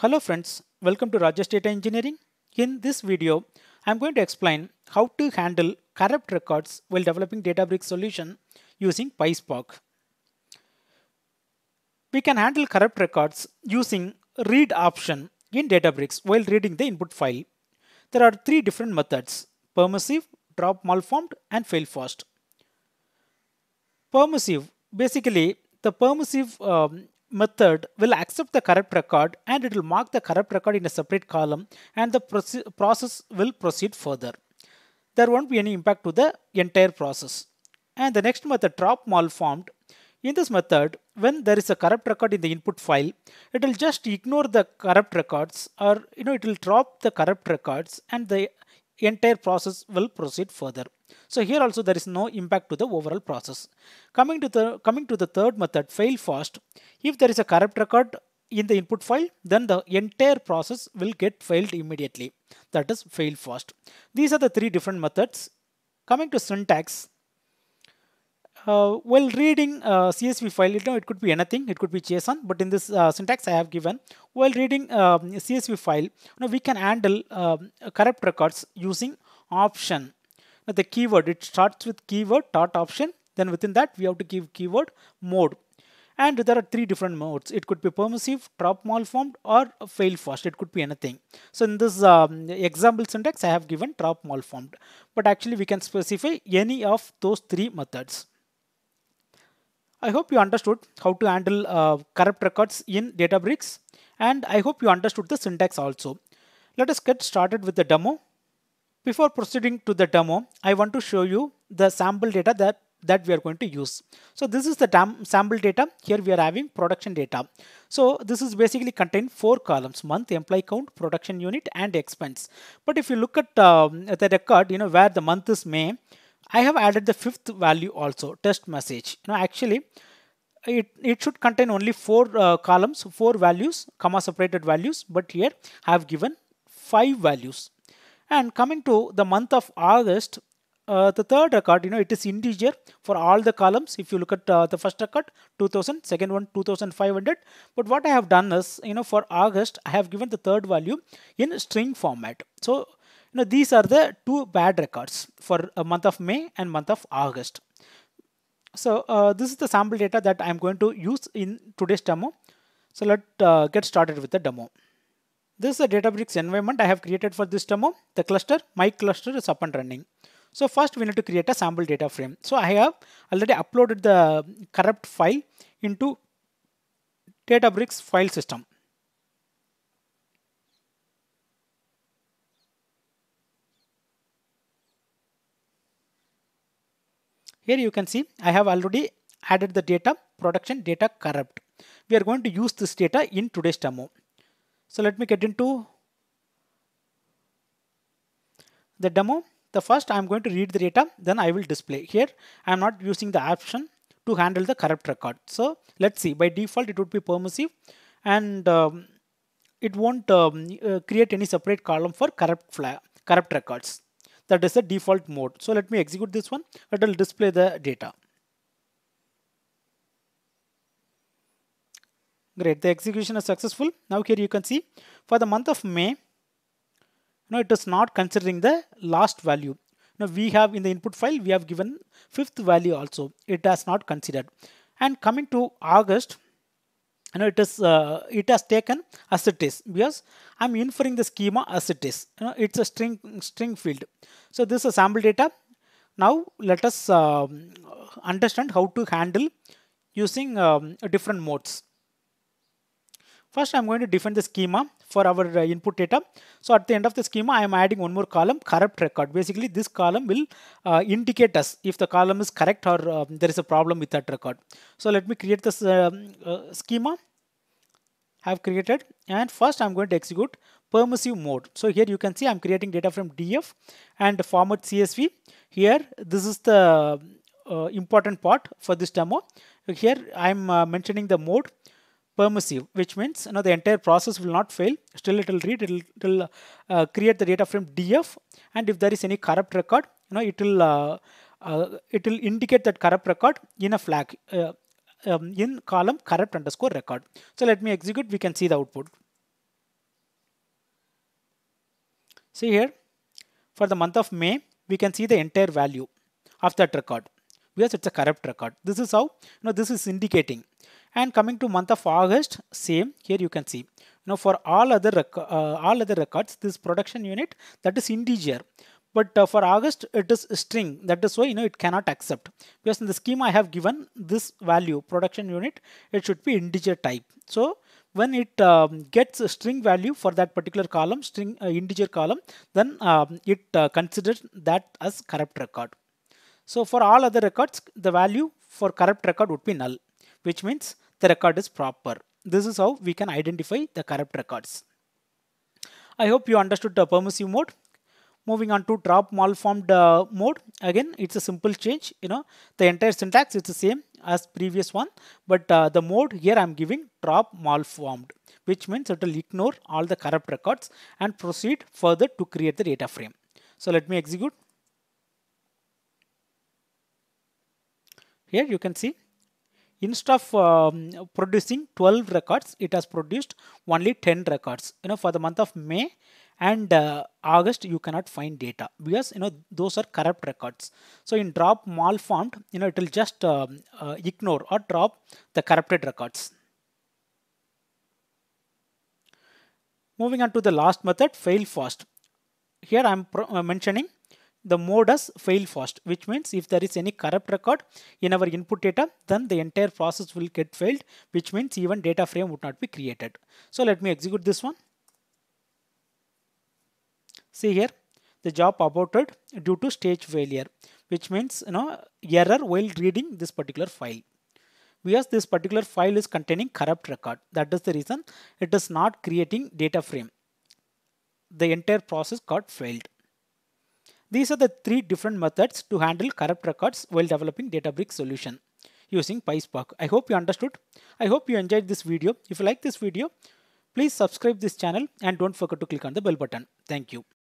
Hello friends, welcome to Rajesh Data Engineering. In this video, I'm going to explain how to handle corrupt records while developing Databricks solution using PySpark. We can handle corrupt records using read option in Databricks while reading the input file. There are three different methods, permissive, drop malformed and fail fast. Permissive, basically the permissive um, method will accept the correct record and it will mark the correct record in a separate column and the proce process will proceed further. There won't be any impact to the entire process. And the next method drop malformed. In this method, when there is a corrupt record in the input file, it will just ignore the corrupt records or you know it will drop the corrupt records and the entire process will proceed further. So here also there is no impact to the overall process. Coming to the, coming to the third method, fail fast. If there is a corrupt record in the input file, then the entire process will get failed immediately. That is fail fast. These are the three different methods. Coming to syntax, uh, while reading uh, CSV file, you know, it could be anything, it could be JSON, but in this uh, syntax I have given, while reading um, CSV file, you know, we can handle um, corrupt records using option the keyword. It starts with keyword dot option. Then within that, we have to give keyword mode. And there are three different modes. It could be permissive, drop malformed, or fail fast. It could be anything. So in this um, example syntax, I have given drop malformed. But actually, we can specify any of those three methods. I hope you understood how to handle uh, corrupt records in Databricks and I hope you understood the syntax also. Let us get started with the demo. Before proceeding to the demo, I want to show you the sample data that that we are going to use. So this is the sample data. Here we are having production data. So this is basically contain four columns, month, employee count, production unit and expense. But if you look at um, the record, you know, where the month is May, I have added the fifth value also, test message. You know, actually, it, it should contain only four uh, columns, four values, comma separated values. But here I have given five values. And coming to the month of August, uh, the third record, you know, it is integer for all the columns. If you look at uh, the first record, 2000, second one, 2500. But what I have done is, you know, for August, I have given the third value in string format. So, you know, these are the two bad records for a uh, month of May and month of August. So, uh, this is the sample data that I'm going to use in today's demo. So, let's uh, get started with the demo. This is the Databricks environment I have created for this demo. The cluster, my cluster is up and running. So first we need to create a sample data frame. So I have already uploaded the corrupt file into Databricks file system. Here you can see I have already added the data production data corrupt. We are going to use this data in today's demo. So let me get into the demo. The first I'm going to read the data, then I will display. Here I'm not using the option to handle the corrupt record. So let's see, by default it would be permissive and um, it won't um, uh, create any separate column for corrupt, flag, corrupt records. That is the default mode. So let me execute this one. It will display the data. Great, the execution is successful. Now here you can see for the month of May, now it is not considering the last value. Now we have in the input file, we have given fifth value also. It has not considered. And coming to August, you know, it is uh, it has taken as it is because I'm inferring the schema as it is. You know, it's a string string field. So this is sample data. Now let us uh, understand how to handle using um, different modes. First, I'm going to define the schema for our uh, input data. So at the end of the schema, I am adding one more column, corrupt record. Basically, this column will uh, indicate us if the column is correct or uh, there is a problem with that record. So let me create this uh, um, uh, schema. I have created and first I'm going to execute permissive mode. So here you can see I'm creating data from DF and format CSV. Here, this is the uh, important part for this demo. Here I'm mentioning the mode permissive, which means you know, the entire process will not fail. Still, it will read, it will uh, create the data frame df, and if there is any corrupt record, you know, it will uh, uh, it will indicate that corrupt record in a flag uh, um, in column corrupt underscore record. So let me execute. We can see the output. See here, for the month of May, we can see the entire value of that record because it's a corrupt record. This is how you know this is indicating and coming to month of August same here you can see now for all other uh, all other records this production unit that is integer but uh, for August it is string that is why you know it cannot accept because in the schema I have given this value production unit it should be integer type so when it um, gets a string value for that particular column string uh, integer column then um, it uh, considers that as corrupt record so for all other records the value for corrupt record would be null which means the record is proper. This is how we can identify the corrupt records. I hope you understood the permissive mode. Moving on to drop malformed uh, mode. Again, it's a simple change. You know, the entire syntax is the same as previous one. But uh, the mode here I'm giving drop malformed, which means it will ignore all the corrupt records and proceed further to create the data frame. So let me execute. Here you can see instead of um, producing 12 records it has produced only 10 records you know for the month of may and uh, august you cannot find data because you know those are corrupt records so in drop malformed you know it will just uh, uh, ignore or drop the corrupted records moving on to the last method fail fast here i'm, I'm uh, mentioning the modus fail fast which means if there is any corrupt record in our input data then the entire process will get failed which means even data frame would not be created. So let me execute this one. See here the job aborted due to stage failure which means you know error while reading this particular file because this particular file is containing corrupt record that is the reason it is not creating data frame the entire process got failed these are the three different methods to handle corrupt records while developing Databricks solution using PySpark. I hope you understood. I hope you enjoyed this video. If you like this video, please subscribe this channel and don't forget to click on the bell button. Thank you.